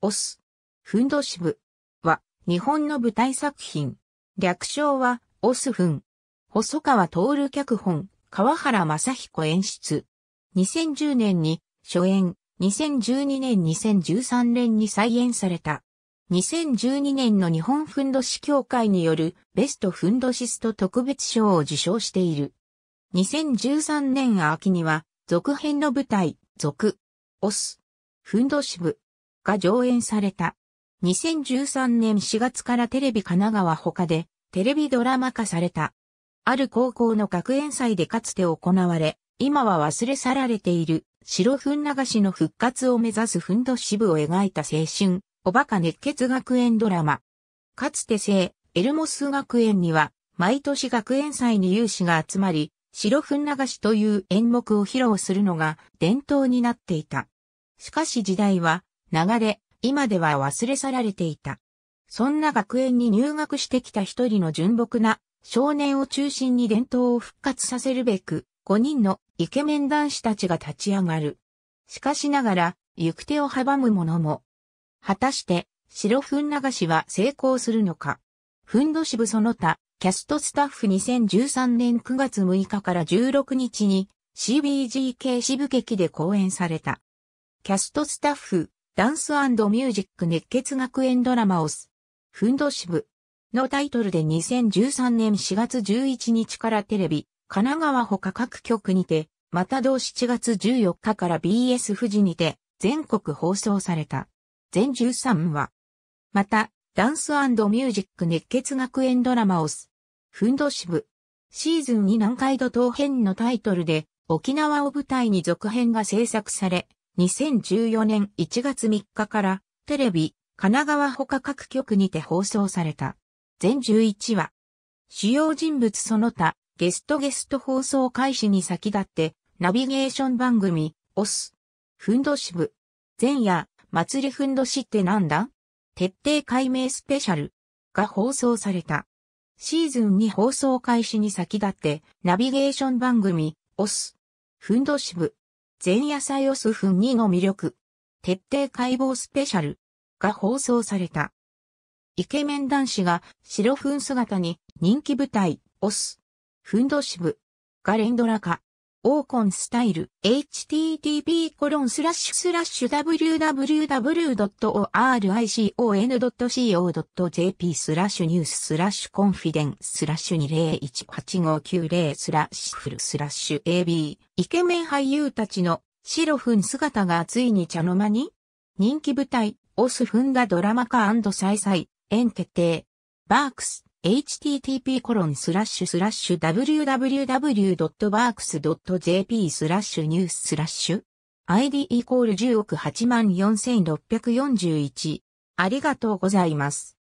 オス、フンドシブは日本の舞台作品。略称はオスフン。細川徹脚本、川原正彦演出。2010年に初演、2012年2013年に再演された。2012年の日本フンドシ協会によるベストフンドシスト特別賞を受賞している。2013年秋には続編の舞台、続、オス、フンドシブ。が上演された。2013年4月からテレビ神奈川他でテレビドラマ化された。ある高校の学園祭でかつて行われ、今は忘れ去られている白粉流しの復活を目指すふんどし部を描いた青春、おバカ熱血学園ドラマ。かつて聖、エルモス学園には、毎年学園祭に有志が集まり、白粉流しという演目を披露するのが伝統になっていた。しかし時代は流れ、今では忘れ去られていた。そんな学園に入学してきた一人の純朴な少年を中心に伝統を復活させるべく、5人のイケメン男子たちが立ち上がる。しかしながら、行く手を阻む者も。果たして、白ふん流しは成功するのか。ふんどし部その他、キャストスタッフ2013年9月6日から16日に CBGK 支部劇で公演された。キャストスタッフ、ダンスミュージック熱血学園ドラマオス、フンドシブのタイトルで2013年4月11日からテレビ、神奈川ほか各局にて、また同7月14日から BS 富士にて、全国放送された。全13話。また、ダンスミュージック熱血学園ドラマオス、フンドシブシーズン2南海度当編のタイトルで、沖縄を舞台に続編が制作され、2014年1月3日からテレビ、神奈川ほか各局にて放送された。全11話。主要人物その他、ゲストゲスト放送開始に先立って、ナビゲーション番組、オス。ふんどし部。前夜、祭りふんどしってなんだ徹底解明スペシャル。が放送された。シーズン2放送開始に先立って、ナビゲーション番組、オス。ふんどし部。前夜祭オスフン2の魅力、徹底解剖スペシャルが放送された。イケメン男子が白フン姿に人気舞台、オス、フンドブ、ガが連ドラ化。オーコンスタイル http://www.oricon.co.jp スラッシュニューススラッシュコンフィデンスラッシュ2 0 1 8 5 9 0スラッシュフルスラッシュ AB イケメン俳優たちの白フン姿がついに茶の間に人気舞台オスフンがドラマ化再々演決定バークス http://www.barks.jp コロンススララッッシシュュスラッシュニューススラッシュ ID イコール10億8万4641ありがとうございます。